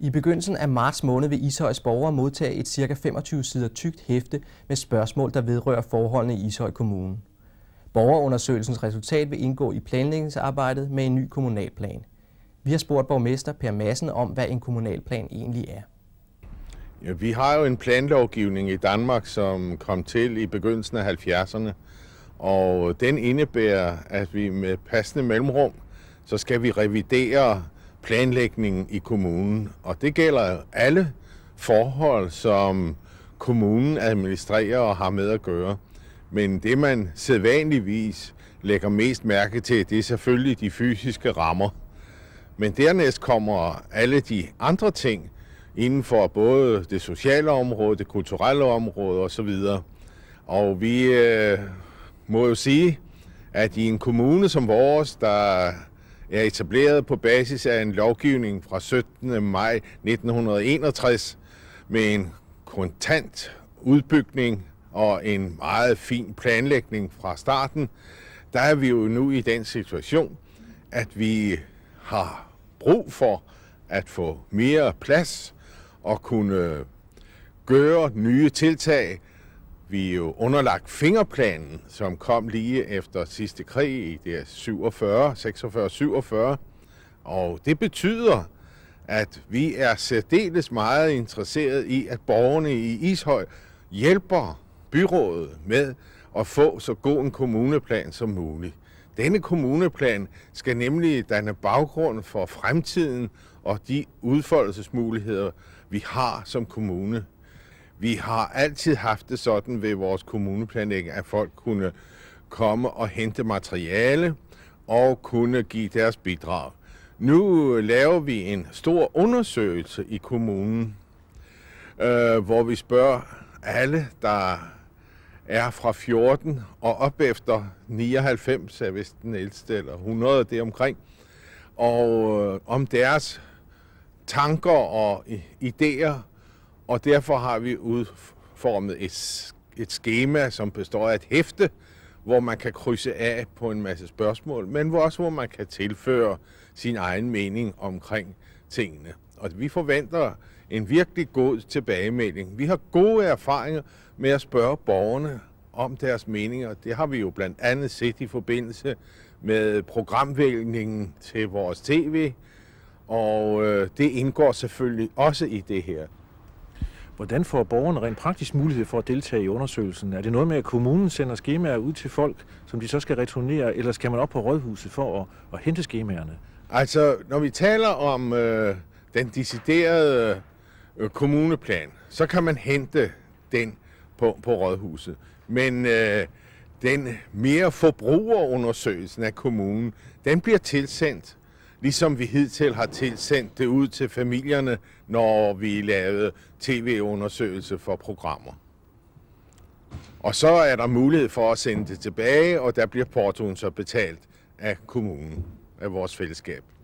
I begyndelsen af marts måned vil Ishøjs borgere modtage et ca. 25 sider tykt hæfte med spørgsmål, der vedrører forholdene i Ishøj Kommune. Borgerundersøgelsens resultat vil indgå i planlægningsarbejdet med en ny kommunalplan. Vi har spurgt borgmester Per Madsen om, hvad en kommunalplan egentlig er. Ja, vi har jo en planlovgivning i Danmark, som kom til i begyndelsen af 70'erne. Og den indebærer, at vi med passende mellemrum, så skal vi revidere planlægningen i kommunen, og det gælder alle forhold, som kommunen administrerer og har med at gøre. Men det, man sædvanligvis lægger mest mærke til, det er selvfølgelig de fysiske rammer. Men dernæst kommer alle de andre ting inden for både det sociale område, det kulturelle område osv. Og vi øh, må jo sige, at i en kommune som vores, der er etableret på basis af en lovgivning fra 17. maj 1961 med en kontant udbygning og en meget fin planlægning fra starten, der er vi jo nu i den situation, at vi har brug for at få mere plads og kunne gøre nye tiltag, vi er jo underlagt fingerplanen, som kom lige efter sidste krig i det 47, 46, 47. Og det betyder, at vi er særdeles meget interesseret i, at borgerne i Ishøj hjælper byrådet med at få så god en kommuneplan som muligt. Denne kommuneplan skal nemlig danne baggrund for fremtiden og de udfoldelsesmuligheder, vi har som kommune vi har altid haft det sådan ved vores kommuneplanlægning, at folk kunne komme og hente materiale og kunne give deres bidrag. Nu laver vi en stor undersøgelse i kommunen, øh, hvor vi spørger alle, der er fra 14 og op efter 99, er vist den ældste, eller 100 det omkring, og øh, om deres tanker og idéer og derfor har vi udformet et, et skema, som består af et hæfte, hvor man kan krydse af på en masse spørgsmål, men hvor også hvor man kan tilføre sin egen mening omkring tingene. Og vi forventer en virkelig god tilbagemelding. Vi har gode erfaringer med at spørge borgerne om deres meninger. Det har vi jo blandt andet set i forbindelse med programvælgningen til vores tv, og øh, det indgår selvfølgelig også i det her. Hvordan får borgerne rent praktisk mulighed for at deltage i undersøgelsen? Er det noget med, at kommunen sender skemaer ud til folk, som de så skal returnere, eller skal man op på rådhuset for at, at hente skemaerne? Altså, når vi taler om øh, den deciderede øh, kommuneplan, så kan man hente den på, på rådhuset. Men øh, den mere forbrugerundersøgelsen af kommunen, den bliver tilsendt ligesom vi hidtil har tilsendt det ud til familierne, når vi lavede tv-undersøgelse for programmer. Og så er der mulighed for at sende det tilbage, og der bliver portoen så betalt af kommunen, af vores fællesskab.